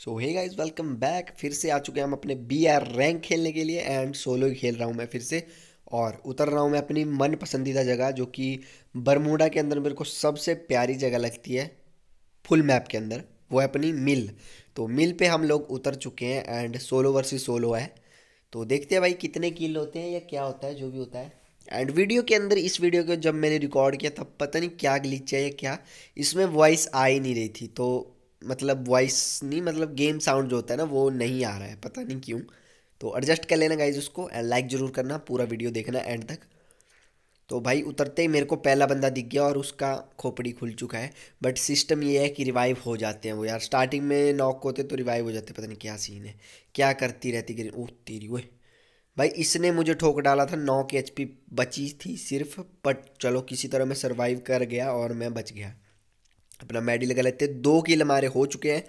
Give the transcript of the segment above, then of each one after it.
सो hey guys welcome back फिर से आ चुके हैं हम अपने बी आर रैंक खेलने के लिए एंड सोलो ही खेल रहा हूँ मैं फिर से और उतर रहा हूँ मैं अपनी मन पसंदीदा जगह जो कि बरमूडा के अंदर मेरे को सबसे प्यारी जगह लगती है फुल मैप के अंदर वो है अपनी मिल तो मिल पे हम लोग उतर चुके हैं एंड सोलो वर्सेस सोलो है तो देखते हैं भाई कितने किल होते हैं या क्या होता है जो भी होता है एंड वीडियो के अंदर इस वीडियो को जब मैंने रिकॉर्ड किया तब पता नहीं क्या ग्लिच है या क्या इसमें वॉइस आ ही नहीं रही थी तो मतलब वॉइस नहीं मतलब गेम साउंड जो होता है ना वो नहीं आ रहा है पता नहीं क्यों तो एडजस्ट कर लेना गाइज उसको एंड लाइक ज़रूर करना पूरा वीडियो देखना एंड तक तो भाई उतरते ही मेरे को पहला बंदा दिख गया और उसका खोपड़ी खुल चुका है बट सिस्टम ये है कि रिवाइव हो जाते हैं वो यार स्टार्टिंग में नॉक होते तो रिवाइव हो जाते पता नहीं क्या सीन है क्या करती रहती गिर ओह तेरी वो भाई इसने मुझे ठोक डाला था नौ के एच बची थी सिर्फ बट चलो किसी तरह मैं सर्वाइव कर गया और मैं बच गया अपना मेडल लगा लेते हैं दो किल हमारे हो चुके हैं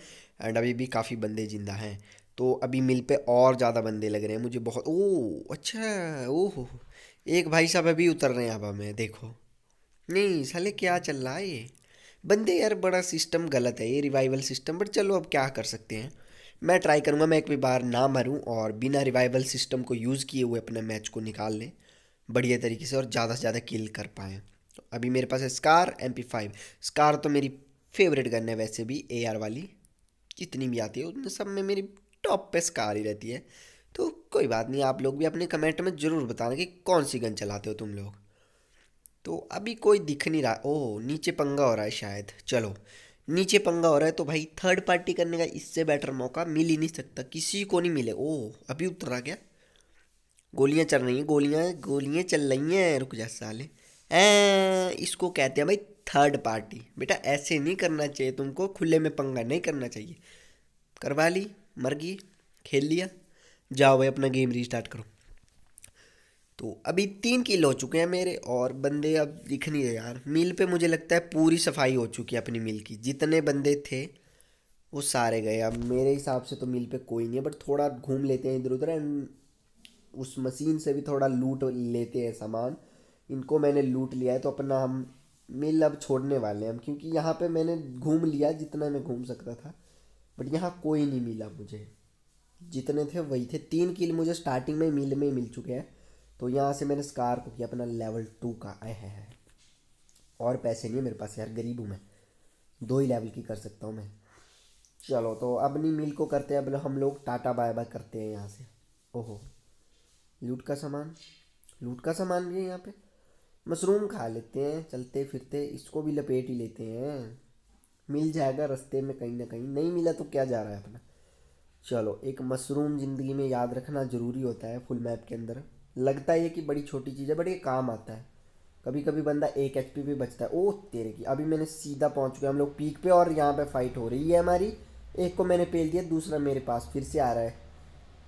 एंड अभी भी काफ़ी बंदे जिंदा हैं तो अभी मिल पे और ज़्यादा बंदे लग रहे हैं मुझे बहुत ओ अच्छा ओह एक भाई साहब अभी उतर रहे हैं अब हमें देखो नहीं साले क्या चल रहा है ये बंदे यार बड़ा सिस्टम गलत है ये रिवाइवल सिस्टम बट चलो अब क्या कर सकते हैं मैं ट्राई करूँगा मैं एक भी बार ना मरूँ और बिना रिवाइवल सिस्टम को यूज़ किए हुए अपने मैच को निकाल लें बढ़िया तरीके से और ज़्यादा से ज़्यादा किल कर पाएँ अभी मेरे पास है SCAR M P five SCAR तो मेरी फेवरेट गन है वैसे भी ए आर वाली जितनी भी आती है उन सब में मेरी टॉप पे स्कार ही रहती है तो कोई बात नहीं आप लोग भी अपने कमेंट में ज़रूर बताना कि कौन सी गन चलाते हो तुम लोग तो अभी कोई दिख नहीं रहा ओह नीचे पंगा हो रहा है शायद चलो नीचे पंगा हो रहा है तो भाई थर्ड पार्टी करने का इससे बेटर मौका मिल ही नहीं सकता किसी को नहीं मिले ओह अभी उतर रहा क्या गोलियाँ चल रही हैं गोलियाँ गोलियाँ चल रही हैं रुक जा साले ए इसको कहते हैं भाई थर्ड पार्टी बेटा ऐसे नहीं करना चाहिए तुमको खुले में पंगा नहीं करना चाहिए करवा ली मर गई खेल लिया जाओ भाई अपना गेम रीस्टार्ट करो तो अभी तीन किल हो चुके हैं मेरे और बंदे अब दिख नहीं रहे यार मील पे मुझे लगता है पूरी सफाई हो चुकी है अपनी मील की जितने बंदे थे वो सारे गए अब मेरे हिसाब से तो मील पे कोई नहीं है बट थोड़ा घूम लेते हैं इधर उधर एंड उस मशीन से भी थोड़ा लूट लेते हैं सामान इनको मैंने लूट लिया है तो अपना हम मिल अब छोड़ने वाले हैं हम क्योंकि यहाँ पे मैंने घूम लिया जितना मैं घूम सकता था बट यहाँ कोई नहीं मिला मुझे जितने थे वही थे तीन किल मुझे स्टार्टिंग में मिल में ही मिल चुके हैं तो यहाँ से मैंने स्कार को किया अपना लेवल टू का आए है, है और पैसे नहीं मेरे पास यार गरीब हूँ मैं दो ही लेवल की कर सकता हूँ मैं चलो तो अब नहीं मिल को करते हैं अब हम लोग टाटा बाय बाय करते हैं यहाँ से ओहो लूट का सामान लूट का सामान भी है यहाँ पर मशरूम खा लेते हैं चलते फिरते इसको भी लपेट ही लेते हैं मिल जाएगा रास्ते में कहीं ना कहीं नहीं मिला तो क्या जा रहा है अपना चलो एक मशरूम ज़िंदगी में याद रखना ज़रूरी होता है फुल मैप के अंदर लगता है कि बड़ी छोटी चीज़ है बट ये काम आता है कभी कभी बंदा एक एच पी भी बचता है ओ तेरे की अभी मैंने सीधा पहुंच गया हम लोग पीक पे और यहाँ पे फाइट हो रही है हमारी एक को मैंने पेल दिया दूसरा मेरे पास फिर से आ रहा है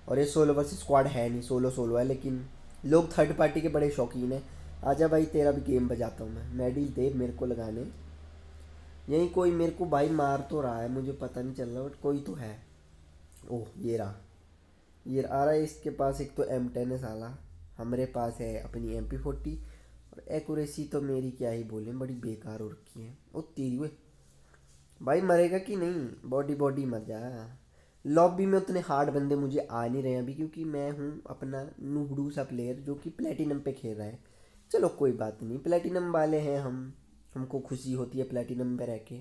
और ये सोलो बस स्क्वाड है नहीं सोलो सोलो है लेकिन लोग थर्ड पार्टी के बड़े शौकीन हैं आजा भाई तेरा भी गेम बजाता हूँ मैं मेडल दे मेरे को लगाने यहीं कोई मेरे को भाई मार तो रहा है मुझे पता नहीं चल रहा बट कोई तो है ओह ये रहा ये आ रहा है इसके पास एक तो एम टेन है साला हमारे पास है अपनी एम पी फोर्टी और एकूरेसी तो मेरी क्या ही बोले बड़ी बेकार हो रखी है ओ तेरी वे भाई मरेगा कि नहीं बॉडी बॉडी मर जा लॉबी में उतने हार्ड बंदे मुझे आ नहीं रहे अभी क्योंकि मैं हूँ अपना नूबड़ू सा प्लेयर जो कि प्लेटिनम पे खेल रहा है चलो कोई बात नहीं प्लेटिनम वाले हैं हम हमको खुशी होती है प्लेटिनम पे रह के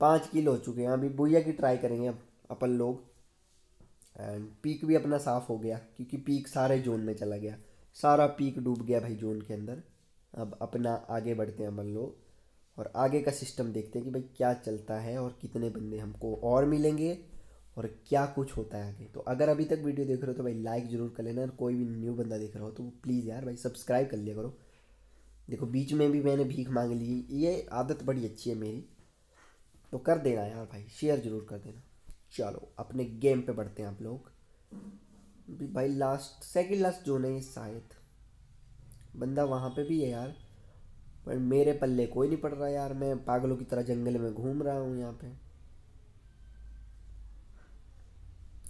पाँच किल हो चुके हैं अभी बुया की ट्राई करेंगे अब अपन लोग एंड पीक भी अपना साफ़ हो गया क्योंकि पीक सारे जोन में चला गया सारा पीक डूब गया भाई जोन के अंदर अब अपना आगे बढ़ते हैं अपन लोग और आगे का सिस्टम देखते हैं कि भाई क्या चलता है और कितने बंदे हमको और मिलेंगे और क्या कुछ होता है आगे तो अगर अभी तक वीडियो देख रहे हो तो भाई लाइक ज़रूर कर लेना और कोई भी न्यू बंदा देख रहा हो तो प्लीज़ यार भाई सब्सक्राइब कर लिया करो देखो बीच में भी मैंने भीख मांग ली ये आदत बड़ी अच्छी है मेरी तो कर देना यार भाई शेयर ज़रूर कर देना चलो अपने गेम पे बढ़ते हैं आप लोग भाई लास्ट सेकंड लास्ट जोन है शायद बंदा वहाँ पे भी है यार पर मेरे पल्ले कोई नहीं पड़ रहा यार मैं पागलों की तरह जंगल में घूम रहा हूँ यहाँ पे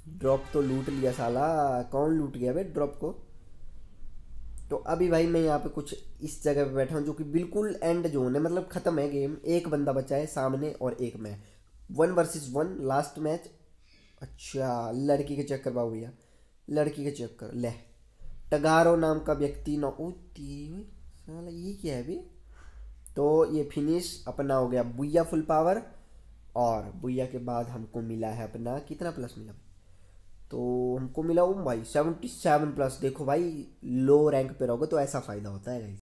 ड्रॉप तो लूट लिया साला कौन लूट गया भाई ड्रॉप को तो अभी भाई मैं यहाँ पे कुछ इस जगह पे बैठा हूँ जो कि बिल्कुल एंड जोन है मतलब ख़त्म है गेम एक बंदा बचा है सामने और एक मैं one versus one last match अच्छा लड़की के चक्कर बाबू भैया लड़की के चक्कर ले टगारो नाम का व्यक्ति ना तीन साला ये क्या है अभी तो ये फिनिश अपना हो गया बुया फुल पावर और बुया के बाद हमको मिला है अपना कितना प्लस मिला तो हमको मिला वो भाई सेवेंटी सेवन प्लस देखो भाई लो रैंक पे रहोगे तो ऐसा फ़ायदा होता है